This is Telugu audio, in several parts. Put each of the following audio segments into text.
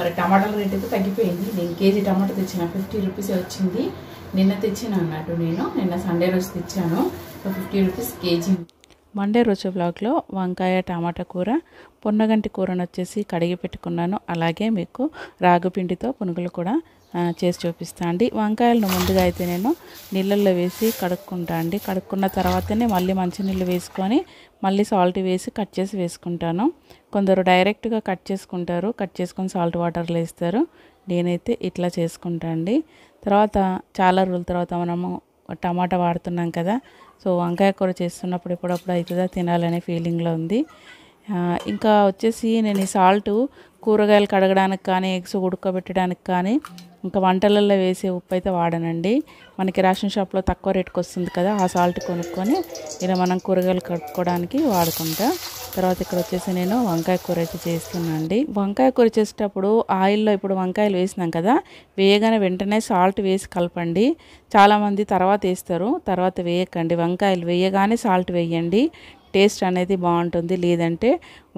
మరి టమాటాల రేట్ అయితే తగ్గిపోయింది నేను కేజీ టమాటా తెచ్చిన ఫిఫ్టీ రూపీస్ వచ్చింది నిన్న తెచ్చిన అన్నట్టు నేను నిన్న సండే రోజు తెచ్చాను ఫిఫ్టీ రూపీస్ కేజీ మండే రోజు బ్లాగ్లో వంకాయ టమాటా కూర పొన్నగంటి కూరను వచ్చేసి కడిగి పెట్టుకున్నాను అలాగే మీకు రాగుపిండితో పునుగులు కూడా చేసి చూపిస్తా అండి వంకాయలను ముందుగా అయితే నేను నీళ్ళల్లో వేసి కడుక్కుంటా అండి కడుక్కున్న తర్వాతనే మళ్ళీ మంచినీళ్ళు వేసుకొని మళ్ళీ సాల్ట్ వేసి కట్ చేసి వేసుకుంటాను కొందరు డైరెక్ట్గా కట్ చేసుకుంటారు కట్ చేసుకొని సాల్ట్ వాటర్లో వేస్తారు నేనైతే ఇట్లా చేసుకుంటా అండి తర్వాత చాలా రోజుల తర్వాత మనము టమాటా వాడుతున్నాం కదా సో వంకాయ కూర చేస్తున్నప్పుడు ఎప్పుడప్పుడు అవుతుందా తినాలనే ఫీలింగ్లో ఉంది ఇంకా వచ్చేసి నేను ఈ సాల్ట్ కూరగాయలు కడగడానికి కానీ ఎగ్స్ ఉడకబెట్టడానికి కానీ ఇంకా వంటలలో వేసే ఉప్పు అయితే వాడనండి మనకి రేషన్ షాప్లో తక్కువ రేటుకి వస్తుంది కదా ఆ సాల్ట్ కొనుక్కొని ఇలా మనం కూరగాయలు కట్టుకోవడానికి వాడుకుంటా తర్వాత ఇక్కడ వచ్చేసి నేను వంకాయ కూర అయితే చేస్తున్నా అండి వంకాయ కూర చేసేటప్పుడు ఆయిల్లో ఇప్పుడు వంకాయలు వేసినాం కదా వేయగానే వెంటనే సాల్ట్ వేసి కలపండి చాలామంది తర్వాత వేస్తారు తర్వాత వేయకండి వంకాయలు వేయగానే సాల్ట్ వేయండి టేస్ట్ అనేది బాగుంటుంది లేదంటే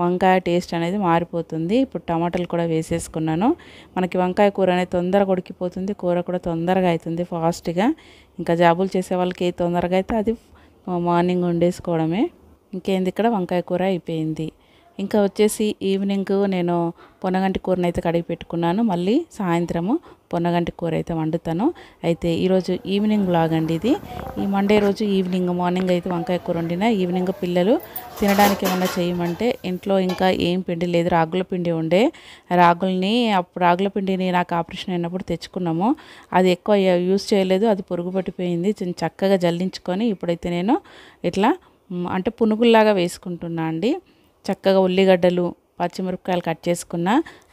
వంకాయ టేస్ట్ అనేది మారిపోతుంది ఇప్పుడు టమాటాలు కూడా వేసేసుకున్నాను మనకి వంకాయ కూర అనేది తొందరగా ఉడికిపోతుంది కూర కూడా తొందరగా అవుతుంది ఫాస్ట్గా ఇంకా జాబులు చేసే వాళ్ళకి తొందరగా అయితే అది మార్నింగ్ వండేసుకోవడమే ఇంకేంది ఇక్కడ వంకాయ కూర అయిపోయింది ఇంకా వచ్చేసి ఈవినింగ్ నేను పొనగంటి కూరను అయితే కడిగి పెట్టుకున్నాను మళ్ళీ సాయంత్రము పొనగంటి కూర అయితే వండుతాను అయితే ఈరోజు ఈవినింగ్ బ్లాగ్ అండి ఇది ఈ మండే రోజు ఈవినింగ్ మార్నింగ్ అయితే వంకాయ కూర వండిన ఈవినింగ్ పిల్లలు తినడానికి ఏమన్నా చేయమంటే ఇంట్లో ఇంకా ఏం పిండి లేదు రాగుల పిండి ఉండే రాగుల్ని అప్పుడు రాగుల పిండిని నాకు ఆపరేషన్ అయినప్పుడు తెచ్చుకున్నాము అది ఎక్కువ యూస్ చేయలేదు అది పురుగు పట్టిపోయింది చక్కగా జల్లించుకొని ఇప్పుడైతే నేను ఇట్లా అంటే పునుగుల్లాగా వేసుకుంటున్నా అండి చక్కగా ఉల్లిగడ్డలు పచ్చిమిరపకాయలు కట్ చేసుకున్న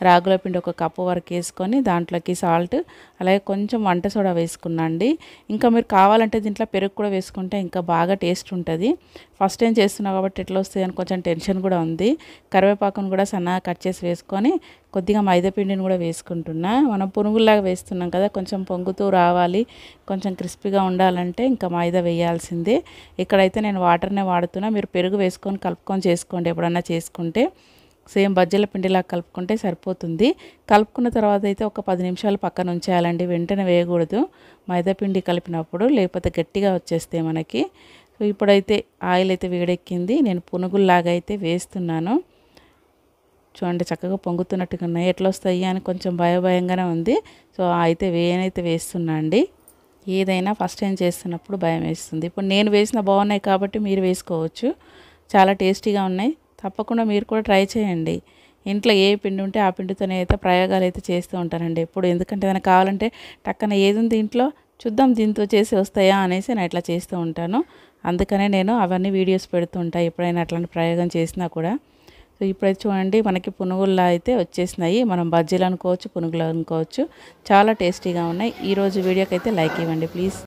రాగుల పిండి ఒక కప్పు వరకు వేసుకొని దాంట్లోకి సాల్ట్ అలాగే కొంచెం వంట సోడా వేసుకున్నాండి అండి ఇంకా మీరు కావాలంటే దీంట్లో పెరుగు కూడా వేసుకుంటే ఇంకా బాగా టేస్ట్ ఉంటుంది ఫస్ట్ టైం చేస్తున్నా కాబట్టి ఎట్లా వస్తుంది అని కొంచెం టెన్షన్ కూడా ఉంది కరివేపాకును కూడా సన్నగా కట్ చేసి వేసుకొని కొద్దిగా మైదా పిండిని కూడా వేసుకుంటున్నా మనం పునుగుల్లాగా వేస్తున్నాం కదా కొంచెం పొంగుతూ రావాలి కొంచెం క్రిస్పీగా ఉండాలంటే ఇంకా మైదా వేయాల్సిందే ఇక్కడైతే నేను వాటర్నే వాడుతున్నా మీరు పెరుగు వేసుకొని కలుపుకొని చేసుకోండి ఎప్పుడన్నా చేసుకుంటే సేమ్ బజ్జల పిండిలా కలుపుకుంటే సరిపోతుంది కలుపుకున్న తర్వాత అయితే ఒక పది నిమిషాలు పక్కన ఉంచేయాలండి వెంటనే వేయకూడదు మైదాపిండి కలిపినప్పుడు లేకపోతే గట్టిగా వచ్చేస్తే మనకి సో ఇప్పుడైతే ఆయిల్ అయితే వేడెక్కింది నేను పునుగుల్లాగా అయితే వేస్తున్నాను చూడండి చక్కగా పొంగుతున్నట్టుగా ఉన్నాయి ఎట్లా వస్తాయి అని కొంచెం భయభయంగానే ఉంది సో అయితే వేయనైతే వేస్తున్నా అండి ఏదైనా ఫస్ట్ టైం చేస్తున్నప్పుడు భయం వేస్తుంది ఇప్పుడు నేను వేసిన బాగున్నాయి కాబట్టి మీరు వేసుకోవచ్చు చాలా టేస్టీగా ఉన్నాయి తప్పకుండా మీరు కూడా ట్రై చేయండి ఇంట్లో ఏ పిండి ఉంటే ఆ పిండితోనే అయితే ప్రయోగాలు అయితే చేస్తూ ఉంటానండి ఎప్పుడు ఎందుకంటే ఏదైనా కావాలంటే టక్కన ఏది ఉంది ఇంట్లో చూద్దాం దీంతో చేసి వస్తాయా అనేసి నేను ఇట్లా చేస్తూ ఉంటాను అందుకనే నేను అవన్నీ వీడియోస్ పెడుతూ ఉంటాను ఎప్పుడైనా అట్లాంటి ప్రయోగం చేసినా కూడా సో ఇప్పుడైతే చూడండి మనకి పునుగుల్లా అయితే వచ్చేసినాయి మనం బజ్జీలు అనుకోవచ్చు పునుగులు అనుకోవచ్చు చాలా టేస్టీగా ఉన్నాయి ఈరోజు వీడియోకి అయితే లైక్ ఇవ్వండి ప్లీజ్